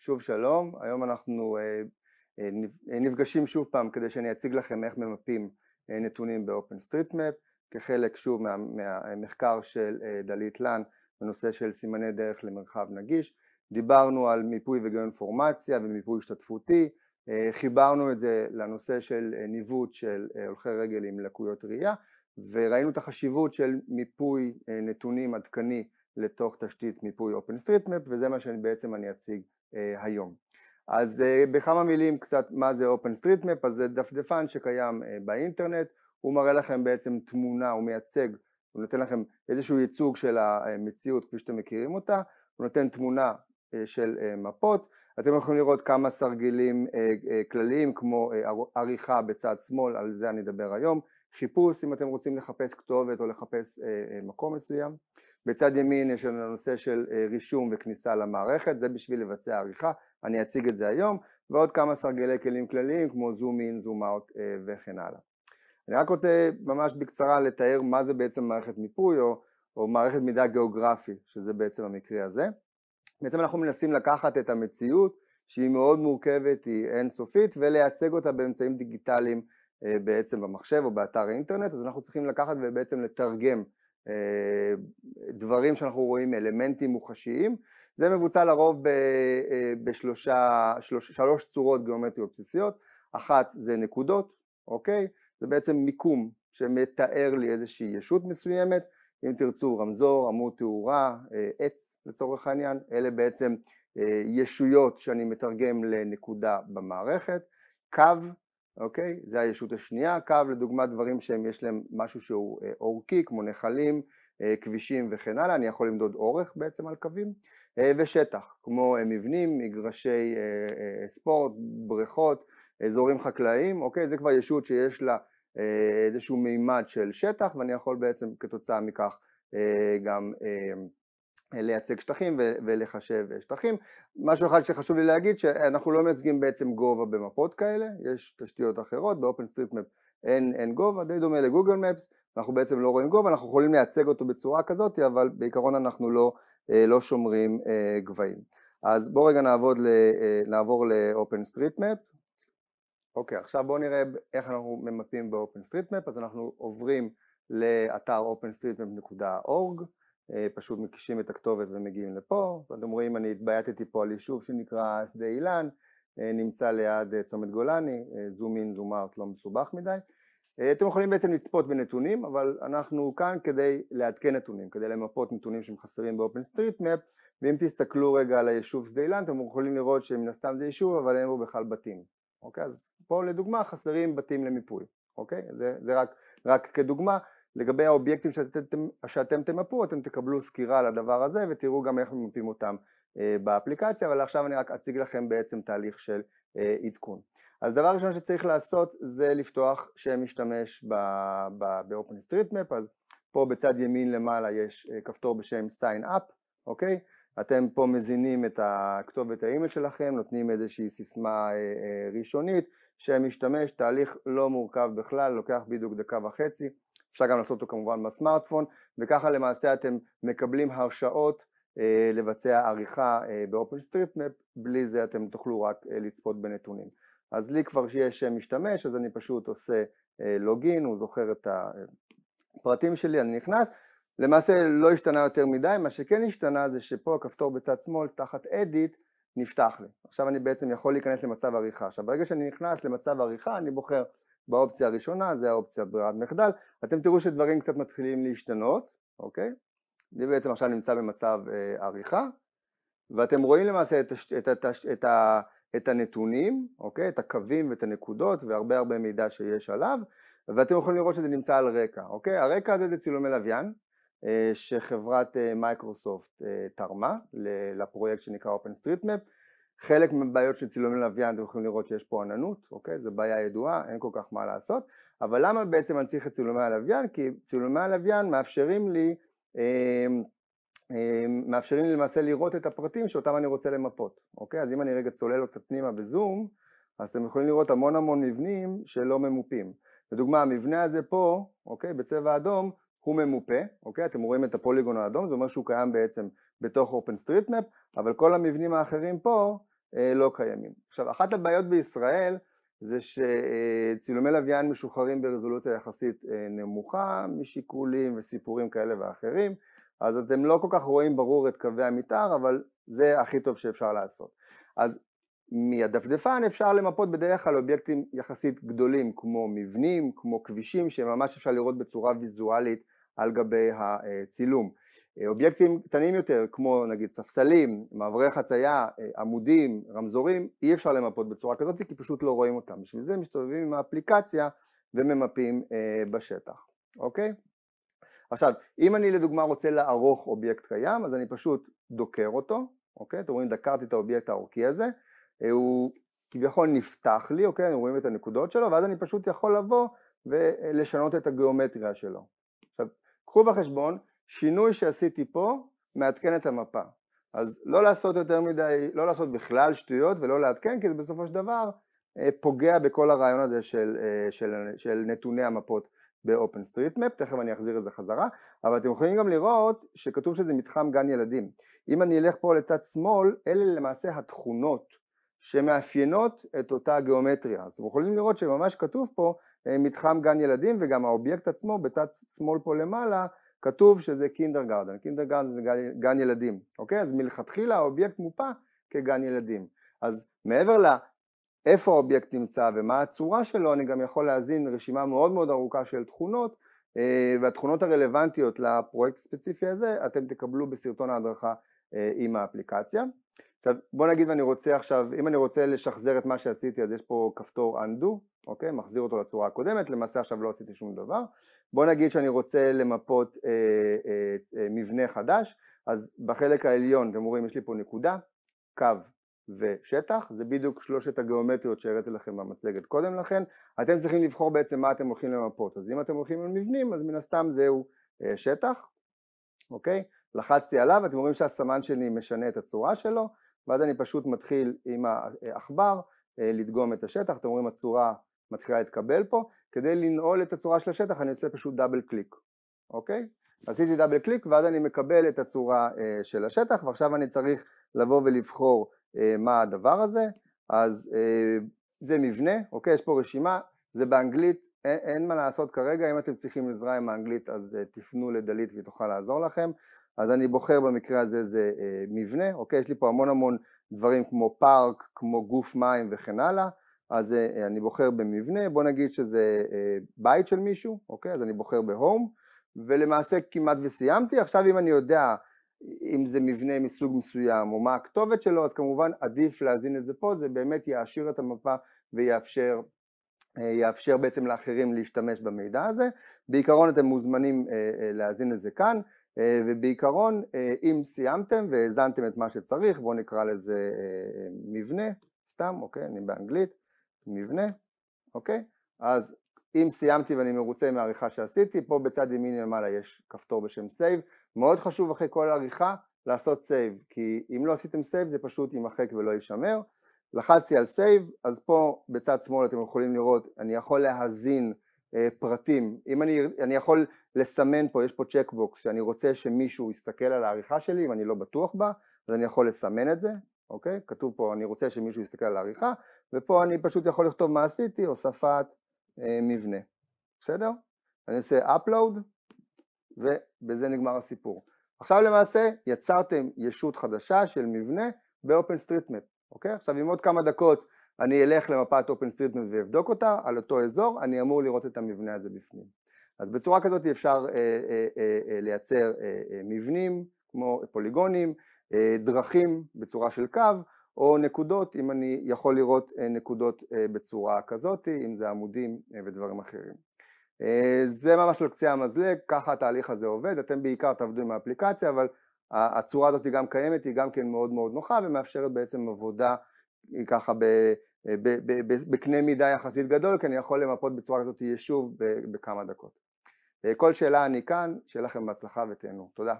שוב שלום, היום אנחנו אה, אה, אה, נפגשים שוב פעם כדי שאני אציג לכם איך ממפים נתונים ב-OpenStreetMap כחלק שוב מה, מהמחקר של דלית לן בנושא של סימני דרך למרחב נגיש. דיברנו על מיפוי וגיון אינפורמציה ומיפוי השתתפותי, חיברנו את זה לנושא של ניווט של הולכי רגל עם לקויות ראייה וראינו את החשיבות של מיפוי נתונים עדכני לתוך תשתית מיפוי OpenStreetMap וזה מה שבעצם אני אציג אה, היום. אז אה, בכמה מילים קצת מה זה OpenStreetMap, אז זה דפדפן שקיים אה, באינטרנט, הוא מראה לכם בעצם תמונה, הוא מייצג, הוא נותן לכם איזשהו ייצוג של המציאות כפי שאתם מכירים אותה, הוא נותן תמונה של מפות, אתם יכולים לראות כמה סרגילים כלליים כמו עריכה בצד שמאל, על זה אני אדבר היום, חיפוש אם אתם רוצים לחפש כתובת או לחפש אה, אה, מקום מסוים. בצד ימין יש לנו הנושא של אה, רישום וכניסה למערכת, זה בשביל לבצע עריכה, אני אציג את זה היום, ועוד כמה סרגלי כלים כלליים כמו זום אין, זום אאוט אה, וכן הלאה. אני רק רוצה ממש בקצרה לתאר מה זה בעצם מערכת מיפוי או, או מערכת מידע גיאוגרפי, שזה בעצם המקרה הזה. בעצם אנחנו מנסים לקחת את המציאות שהיא מאוד מורכבת, היא אינסופית, ולייצג אותה באמצעים דיגיטליים אה, בעצם במחשב או באתר האינטרנט, אז אנחנו צריכים לקחת ובעצם לתרגם אה, דברים שאנחנו רואים, אלמנטים מוחשיים. זה מבוצע לרוב אה, בשלוש צורות גיאומטריות בסיסיות, אחת זה נקודות, אוקיי? זה בעצם מיקום שמתאר לי איזושהי ישות מסוימת, אם תרצו רמזור, עמוד תאורה, עץ לצורך העניין, אלה בעצם ישויות שאני מתרגם לנקודה במערכת, קו אוקיי? זה הישות השנייה, קו לדוגמה דברים שהם יש להם משהו שהוא אה, אורכי כמו נחלים, אה, כבישים וכן הלאה, אני יכול למדוד אורך בעצם על קווים, אה, ושטח כמו מבנים, מגרשי ספורט, בריכות, אזורים חקלאיים, אוקיי? זה כבר ישות שיש לה איזשהו מימד של שטח ואני יכול בעצם כתוצאה מכך גם לייצג שטחים ולחשב אה, שטחים. משהו אחד שחשוב לי להגיד שאנחנו לא מייצגים בעצם גובה במפות כאלה, יש תשתיות אחרות, באופן סטריט מפ אין, אין גובה, די דומה לגוגל מפס, אנחנו בעצם לא רואים גובה, אנחנו יכולים לייצג אותו בצורה כזאת, אבל בעיקרון אנחנו לא, אה, לא שומרים אה, גבהים. אז בואו רגע נעבוד, נעבור לאופן סטריט מפ. אוקיי, עכשיו בואו נראה איך אנחנו ממפים באופן סטריט מפ, אז אנחנו עוברים לאתר openstreetmap.org, אה, פשוט מקישים את הכתובת ומגיעים לפה, אתם רואים אני התבייתתי פה על יישוב שנקרא שדה אילן, אה, נמצא ליד אה, צומת גולני, זום אין זום אאוט לא מסובך מדי, אתם יכולים בעצם לצפות בנתונים, אבל אנחנו כאן כדי לעדכן נתונים, כדי למפות נתונים שהם חסרים באופן סטריט מפ, ואם תסתכלו רגע על היישוב שדה אילן, אתם יכולים לראות שמן הסתם זה יישוב, אבל אין בו בכלל בתים, אוקיי? אז פה לדוגמה חסרים בתים למיפוי, אוקיי? זה, זה רק, רק כדוגמה, לגבי האובייקטים שאתם, שאתם תמפו, אתם תקבלו סקירה על הדבר הזה ותראו גם איך ממפים אותם אה, באפליקציה, אבל עכשיו אני רק אציג לכם בעצם תהליך של אה, עדכון. אז דבר ראשון שצריך לעשות זה לפתוח שם משתמש ב open street map, אז פה בצד ימין למעלה יש אה, כפתור בשם sign up, אוקיי? אתם פה מזינים את הכתובת האימייל שלכם, נותנים איזושהי סיסמה ראשונית, שם משתמש, תהליך לא מורכב בכלל, לוקח בדיוק דקה וחצי, אפשר גם לעשות אותו כמובן בסמארטפון, וככה למעשה אתם מקבלים הרשאות אה, לבצע עריכה אה, באופן ב מפ, בלי זה אתם תוכלו רק אה, לצפות בנתונים. אז לי כבר שיש אה, משתמש, אז אני פשוט עושה אה, לוגין, הוא זוכר את הפרטים שלי, אני נכנס, למעשה לא השתנה יותר מדי, מה שכן השתנה זה שפה הכפתור בצד שמאל תחת אדיט נפתח לי. עכשיו אני בעצם יכול להיכנס למצב עריכה. עכשיו ברגע שאני נכנס למצב עריכה אני בוחר באופציה הראשונה זה האופציה ברירת מחדל, אתם תראו שדברים קצת מתחילים להשתנות, אוקיי? אני בעצם עכשיו נמצא במצב אה, עריכה, ואתם רואים למעשה את, הש, את, התש, את, ה, את הנתונים, אוקיי? את הקווים ואת הנקודות והרבה הרבה מידע שיש עליו, ואתם יכולים לראות שזה נמצא על רקע, אוקיי? הרקע הזה זה צילומי לוויין, אה, שחברת אה, מייקרוסופט אה, תרמה לפרויקט שנקרא OpenStreetMap, חלק מהבעיות של צילומי לוויין אתם יכולים לראות שיש פה עננות, אוקיי? זו בעיה ידועה, אין כל כך מה לעשות, אבל למה בעצם אני צריך את צילומי הלוויין? כי צילומי הלוויין מאפשרים לי, אה, אה, מאפשרים לי למעשה לראות את הפרטים שאותם אני רוצה למפות, אוקיי? אז אם אני רגע צולל עוד קצת פנימה בזום, אז אתם יכולים לראות המון המון מבנים שלא ממופים. לדוגמה, המבנה הזה פה, אוקיי? בצבע אדום, הוא ממופה, אוקיי? אתם רואים את הפוליגון האדום, זה אומר שהוא קיים בעצם בתוך אופן סטריט מפ, אבל כל המבנים האחרים פה אה, לא קיימים. עכשיו, אחת הבעיות בישראל זה שצילומי לוויין משוחררים ברזולוציה יחסית אה, נמוכה משיקולים וסיפורים כאלה ואחרים, אז אתם לא כל כך רואים ברור את קווי המתאר, אבל זה הכי טוב שאפשר לעשות. אז מהדפדפן אפשר למפות בדרך כלל אובייקטים יחסית גדולים כמו מבנים, כמו כבישים, שממש אפשר לראות בצורה ויזואלית על גבי הצילום. אה, אובייקטים קטנים יותר, כמו נגיד ספסלים, מעברי חצייה, אה, עמודים, רמזורים, אי אפשר למפות בצורה כזאת כי פשוט לא רואים אותם. בשביל זה מסתובבים עם האפליקציה וממפים אה, בשטח, אוקיי? עכשיו, אם אני לדוגמה רוצה לערוך אובייקט קיים, אז אני פשוט דוקר אותו, אוקיי? אתם רואים, דקרתי את האובייקט האורכי הזה, אה, הוא כביכול נפתח לי, אוקיי? אנחנו רואים את הנקודות שלו, ואז אני פשוט יכול לבוא ולשנות את הגיאומטריה שלו. עכשיו, קחו בחשבון שינוי שעשיתי פה מעדכן את המפה. אז לא לעשות יותר מדי, לא לעשות בכלל שטויות ולא לעדכן, כי זה בסופו של דבר אה, פוגע בכל הרעיון הזה של, אה, של, של נתוני המפות ב-open street map, תכף אני אחזיר את זה חזרה, אבל אתם יכולים גם לראות שכתוב שזה מתחם גן ילדים. אם אני אלך פה לצד שמאל, אלה למעשה התכונות שמאפיינות את אותה גיאומטריה. אז אתם יכולים לראות שממש כתוב פה אה, מתחם גן ילדים וגם האובייקט עצמו בצד שמאל פה למעלה כתוב שזה קינדר גרדן, קינדר גרדן זה גן, גן ילדים, אוקיי? אז מלכתחילה האובייקט מופה כגן ילדים. אז מעבר לאיפה האובייקט נמצא ומה הצורה שלו, אני גם יכול להזין רשימה מאוד מאוד ארוכה של תכונות, אה, והתכונות הרלוונטיות לפרויקט הספציפי הזה, אתם תקבלו בסרטון ההדרכה אה, עם האפליקציה. עכשיו בוא נגיד ואני רוצה עכשיו, אם אני רוצה לשחזר את מה שעשיתי אז יש פה כפתור undo, אוקיי? מחזיר אותו לצורה הקודמת, למעשה עכשיו לא עשיתי שום דבר. בוא נגיד שאני רוצה למפות אה, אה, אה, מבנה חדש, אז בחלק העליון, אתם רואים, יש לי פה נקודה, קו ושטח, זה בדיוק שלושת הגיאומטריות שהראיתי לכם במצגת קודם לכן. אתם צריכים לבחור בעצם מה אתם הולכים למפות, אז אם אתם הולכים למבנים, אז מן הסתם זהו אה, שטח, אוקיי? לחצתי עליו, אתם רואים שהסמן שלי משנה את הצורה שלו, ואז אני פשוט מתחיל עם העכבר אה, אה, לדגום את השטח, אתם רואים הצורה מתחילה להתקבל פה, כדי לנעול את הצורה של השטח אני עושה פשוט דאבל קליק, אוקיי? עשיתי דאבל קליק ואז אני מקבל את הצורה אה, של השטח ועכשיו אני צריך לבוא ולבחור אה, מה הדבר הזה, אז אה, זה מבנה, אוקיי? יש פה רשימה, זה באנגלית, אין, אין מה לעשות כרגע, אם אתם צריכים עזרה עם האנגלית אז אה, תפנו לדלית והיא תוכל לעזור לכם, אז אני בוחר במקרה הזה זה אה, מבנה, אוקיי? יש לי פה המון המון דברים כמו פארק, כמו גוף מים וכן הלאה, אז אה, אה, אני בוחר במבנה, בוא נגיד שזה אה, בית של מישהו, אוקיי? אז אני בוחר בהום, ולמעשה כמעט וסיימתי. עכשיו אם אני יודע אם זה מבנה מסוג מסוים או מה הכתובת שלו, אז כמובן עדיף להזין את זה פה, זה באמת יעשיר את המפה ויאפשר יאפשר בעצם לאחרים להשתמש במידע הזה. בעיקרון אתם מוזמנים להזין את זה כאן, ובעיקרון אם סיימתם והאזנתם את מה שצריך, בואו נקרא לזה מבנה, סתם, אוקיי, אני באנגלית, מבנה, אוקיי? אז אם סיימתי ואני מרוצה מהעריכה שעשיתי, פה בצד ימין למעלה יש כפתור בשם סייב, מאוד חשוב אחרי כל עריכה לעשות סייב, כי אם לא עשיתם סייב זה פשוט יימחק ולא יישמר. לחצתי על סייב, אז פה בצד שמאל אתם יכולים לראות, אני יכול להזין אה, פרטים, אם אני, אני יכול לסמן פה, יש פה צ'קבוקס שאני רוצה שמישהו יסתכל על העריכה שלי אם אני לא בטוח בה, אז אני יכול לסמן את זה, אוקיי? כתוב פה אני רוצה שמישהו יסתכל על העריכה, ופה אני פשוט יכול לכתוב מה עשיתי, הוספת אה, מבנה, בסדר? אני עושה upload, ובזה נגמר הסיפור. עכשיו למעשה יצרתם ישות חדשה של מבנה ב-OpenStreetMap, אוקיי? עכשיו עם עוד כמה דקות אני אלך למפת OpenStreetMap ואבדוק אותה על אותו אזור, אני אמור לראות את המבנה הזה בפנים. אז בצורה כזאת אפשר אה, אה, אה, אה לייצר אה, אה, מבנים כמו פוליגונים, אה, דרכים בצורה של קו, או נקודות, אם אני יכול לראות אה, נקודות אה, בצורה כזאת, אם זה עמודים ודברים אחרים. זה ממש על קצה המזלג, ככה התהליך הזה עובד, אתם בעיקר תעבדו עם האפליקציה, אבל הצורה הזאת היא גם קיימת, היא גם כן מאוד מאוד נוחה ומאפשרת בעצם עבודה ככה בקנה מידה יחסית גדול, כי אני יכול למפות בצורה כזאת יישוב בכמה דקות. כל שאלה אני כאן, שיהיה לכם בהצלחה ותהנו. תודה.